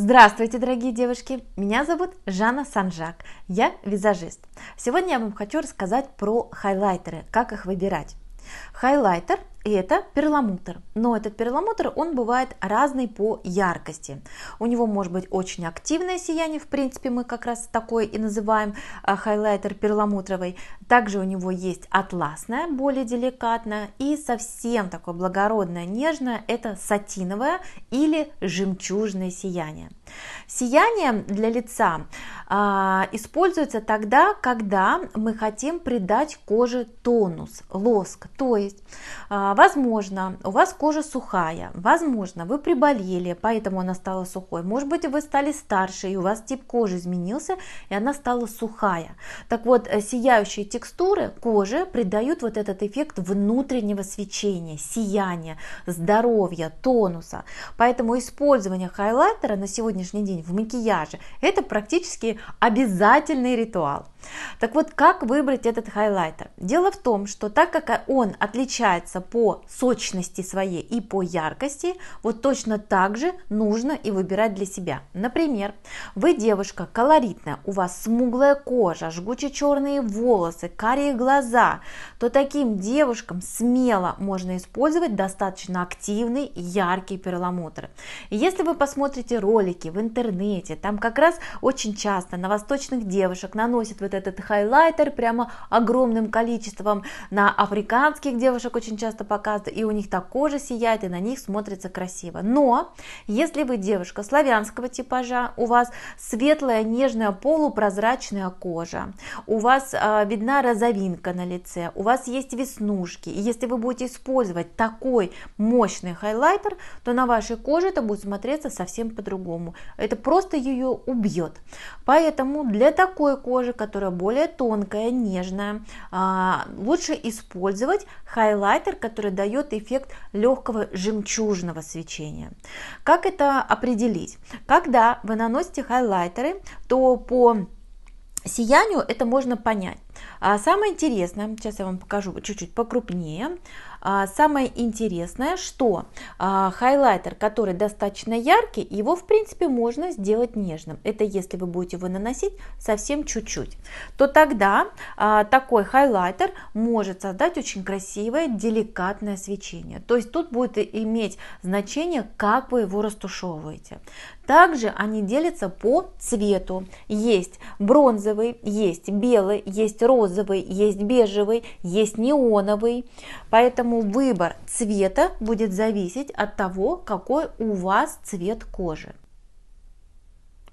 Здравствуйте, дорогие девушки! Меня зовут Жанна Санжак, я визажист. Сегодня я вам хочу рассказать про хайлайтеры, как их выбирать. Хайлайтер и это перламутр. Но этот перламутр, он бывает разный по яркости. У него может быть очень активное сияние, в принципе, мы как раз такое и называем а, хайлайтер перламутровый. Также у него есть атласное, более деликатное, и совсем такое благородное, нежное, это сатиновое или жемчужное сияние. Сияние для лица э, используется тогда, когда мы хотим придать коже тонус, лоск, то есть э, а, возможно, у вас кожа сухая, возможно, вы приболели, поэтому она стала сухой. Может быть, вы стали старше, и у вас тип кожи изменился, и она стала сухая. Так вот, э, сияющие текстуры кожи придают вот этот эффект внутреннего свечения, сияния, здоровья, тонуса. Поэтому использование хайлайтера на сегодняшний день в макияже – это практически обязательный ритуал. Так вот, как выбрать этот хайлайтер? Дело в том, что так как он отличается по сочности своей и по яркости, вот точно так же нужно и выбирать для себя. Например, вы девушка колоритная, у вас смуглая кожа, жгучие черные волосы, карие глаза, то таким девушкам смело можно использовать достаточно активный яркий перламутр. И если вы посмотрите ролики в интернете, там как раз очень часто на восточных девушек наносят вот этот этот хайлайтер прямо огромным количеством. На африканских девушек очень часто показывают, и у них так кожа сияет, и на них смотрится красиво. Но если вы девушка славянского типажа, у вас светлая, нежная, полупрозрачная кожа, у вас э, видна розовинка на лице, у вас есть веснушки, и если вы будете использовать такой мощный хайлайтер, то на вашей коже это будет смотреться совсем по-другому. Это просто ее убьет. Поэтому для такой кожи, которая которая более тонкая, нежная, а, лучше использовать хайлайтер, который дает эффект легкого жемчужного свечения. Как это определить? Когда вы наносите хайлайтеры, то по сиянию это можно понять. А самое интересное, сейчас я вам покажу чуть-чуть покрупнее, а самое интересное, что а, хайлайтер, который достаточно яркий, его в принципе можно сделать нежным. Это если вы будете его наносить совсем чуть-чуть, то тогда а, такой хайлайтер может создать очень красивое деликатное свечение. То есть тут будет иметь значение, как вы его растушевываете. Также они делятся по цвету. Есть бронзовый, есть белый, есть розовый, есть бежевый, есть неоновый. Поэтому выбор цвета будет зависеть от того, какой у вас цвет кожи.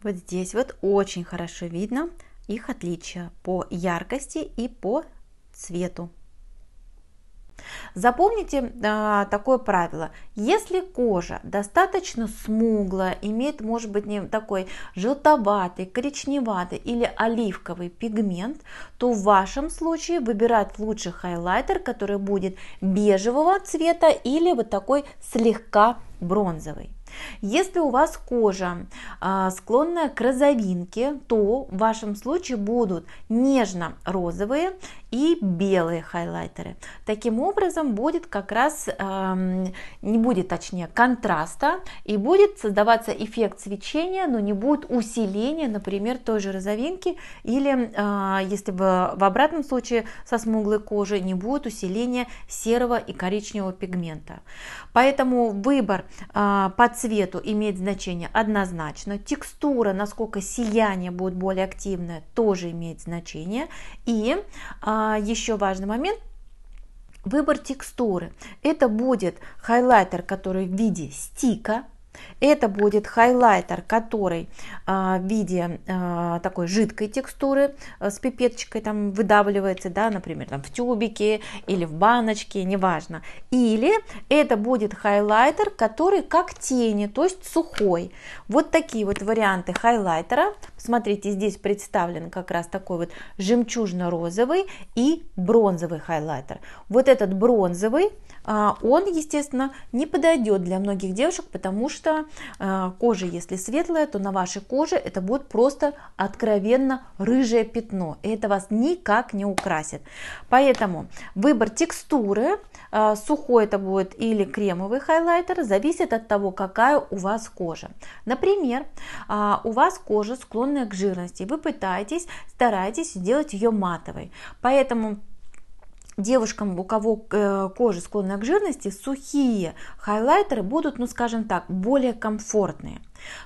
Вот здесь вот очень хорошо видно их отличия по яркости и по цвету. Запомните а, такое правило. Если кожа достаточно смуглая, имеет, может быть, не такой желтоватый, коричневатый или оливковый пигмент, то в вашем случае выбирать лучше хайлайтер, который будет бежевого цвета или вот такой слегка бронзовый. Если у вас кожа а, склонная к розовинке, то в вашем случае будут нежно-розовые и белые хайлайтеры. Таким образом будет как раз, э, не будет точнее контраста и будет создаваться эффект свечения, но не будет усиления, например, той же розовинки или э, если бы в обратном случае со смуглой кожи не будет усиления серого и коричневого пигмента. Поэтому выбор э, по цвету имеет значение однозначно, текстура, насколько сияние будет более активное, тоже имеет значение и э, а, еще важный момент выбор текстуры. Это будет хайлайтер, который в виде стика, это будет хайлайтер, который а, в виде а, такой жидкой текстуры э, с пипеточкой там выдавливается, да, например, там в тюбике или в баночке, неважно. Или это будет хайлайтер, который как тени, то есть сухой. Вот такие вот варианты хайлайтера. Смотрите, здесь представлен как раз такой вот жемчужно-розовый и бронзовый хайлайтер. Вот этот бронзовый а, он, естественно, не подойдет для многих девушек, потому что а, кожа, если светлая, то на вашей коже это будет просто откровенно рыжее пятно. И это вас никак не украсит. Поэтому выбор текстуры, а, сухой это будет или кремовый хайлайтер, зависит от того, какая у вас кожа. Например, у вас кожа склонная к жирности, вы пытаетесь, стараетесь сделать ее матовой. Поэтому девушкам, у кого э, кожа склонна к жирности, сухие хайлайтеры будут, ну скажем так, более комфортные.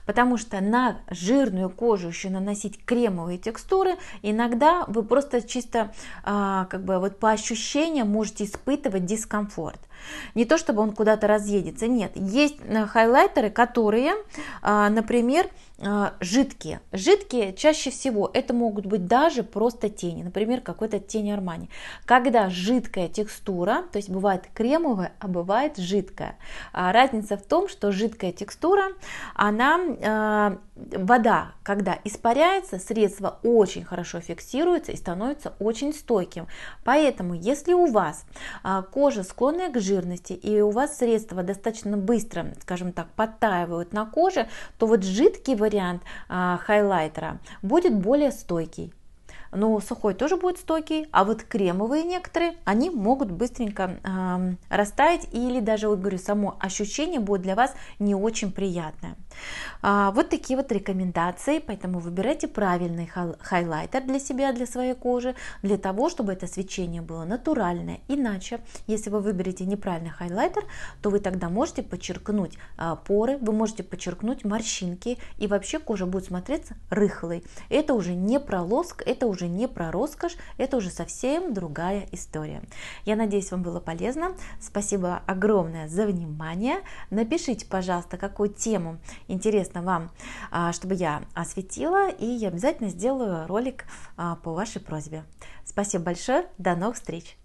Потому что на жирную кожу еще наносить кремовые текстуры, иногда вы просто чисто а, как бы вот по ощущениям можете испытывать дискомфорт. Не то чтобы он куда-то разъедется, нет. Есть э, хайлайтеры, которые, а, например, а, жидкие. Жидкие чаще всего это могут быть даже просто тени, например, какой-то тень Армани. Когда жидкая текстура, то есть бывает кремовая, а бывает жидкая. А разница в том, что жидкая текстура, она она, э, вода, когда испаряется, средство очень хорошо фиксируется и становится очень стойким. Поэтому, если у вас э, кожа склонная к жирности и у вас средства достаточно быстро, скажем так, подтаивают на коже, то вот жидкий вариант э, хайлайтера будет более стойкий но ну, сухой тоже будет стойкий, а вот кремовые некоторые, они могут быстренько э, растаять или даже, вот говорю, само ощущение будет для вас не очень приятное. А, вот такие вот рекомендации, поэтому выбирайте правильный хайлайтер для себя, для своей кожи, для того, чтобы это свечение было натуральное. Иначе, если вы выберете неправильный хайлайтер, то вы тогда можете подчеркнуть э, поры, вы можете подчеркнуть морщинки, и вообще кожа будет смотреться рыхлой. Это уже не пролоск, это уже уже не про роскошь, это уже совсем другая история. Я надеюсь, вам было полезно. Спасибо огромное за внимание. Напишите, пожалуйста, какую тему интересно вам, а, чтобы я осветила, и я обязательно сделаю ролик а, по вашей просьбе. Спасибо большое, до новых встреч!